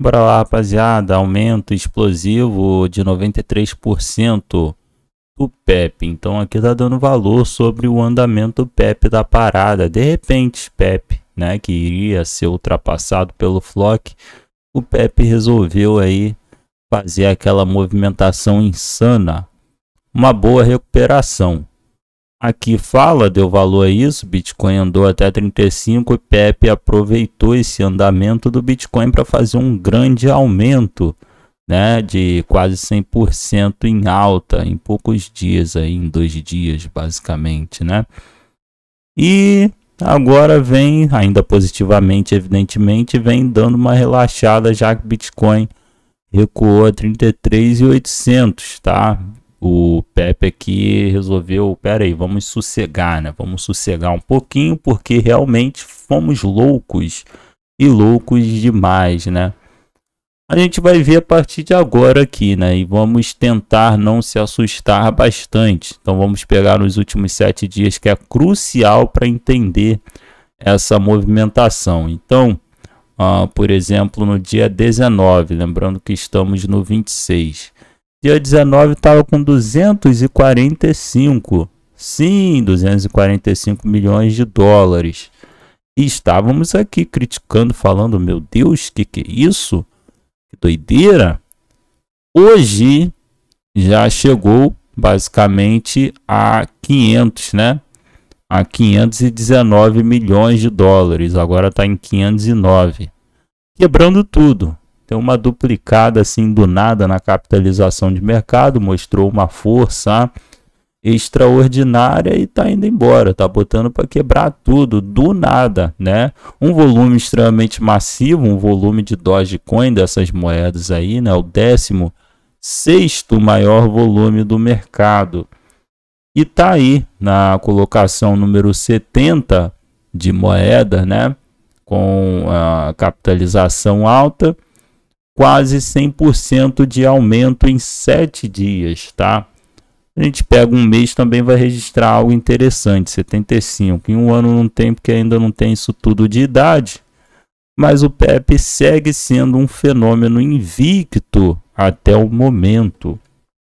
Bora lá, rapaziada. Aumento explosivo de 93% do PEP. Então aqui tá dando valor sobre o andamento PEP da parada. De repente, PEP, né, que iria ser ultrapassado pelo Flock, o PEP resolveu aí fazer aquela movimentação insana. Uma boa recuperação. Aqui fala, deu valor a isso, Bitcoin andou até 35 e Pepe aproveitou esse andamento do Bitcoin para fazer um grande aumento, né, de quase 100% em alta em poucos dias aí, em dois dias basicamente, né? E agora vem, ainda positivamente evidentemente, vem dando uma relaxada já que Bitcoin recuou a 33.800, tá? o Pepe aqui resolveu, pera aí, vamos sossegar, né? Vamos sossegar um pouquinho, porque realmente fomos loucos e loucos demais, né? A gente vai ver a partir de agora aqui, né? E vamos tentar não se assustar bastante. Então vamos pegar os últimos sete dias, que é crucial para entender essa movimentação. Então, ah, por exemplo, no dia 19, lembrando que estamos no 26. Dia 19 estava com 245. Sim, 245 milhões de dólares. E estávamos aqui criticando, falando, meu Deus, que que é isso? Que doideira! Hoje já chegou basicamente a 500, né? A 519 milhões de dólares. Agora está em 509, quebrando tudo. Deu uma duplicada assim do nada na capitalização de mercado, mostrou uma força extraordinária e tá indo embora, tá botando para quebrar tudo do nada, né? Um volume extremamente massivo, um volume de Dogecoin dessas moedas aí, né? O décimo sexto maior volume do mercado. E tá aí na colocação número 70 de moeda, né? Com a capitalização alta quase 100% de aumento em 7 dias, tá? A gente pega um mês também vai registrar algo interessante, 75. Em um ano não tem, porque ainda não tem isso tudo de idade. Mas o PEP segue sendo um fenômeno invicto até o momento.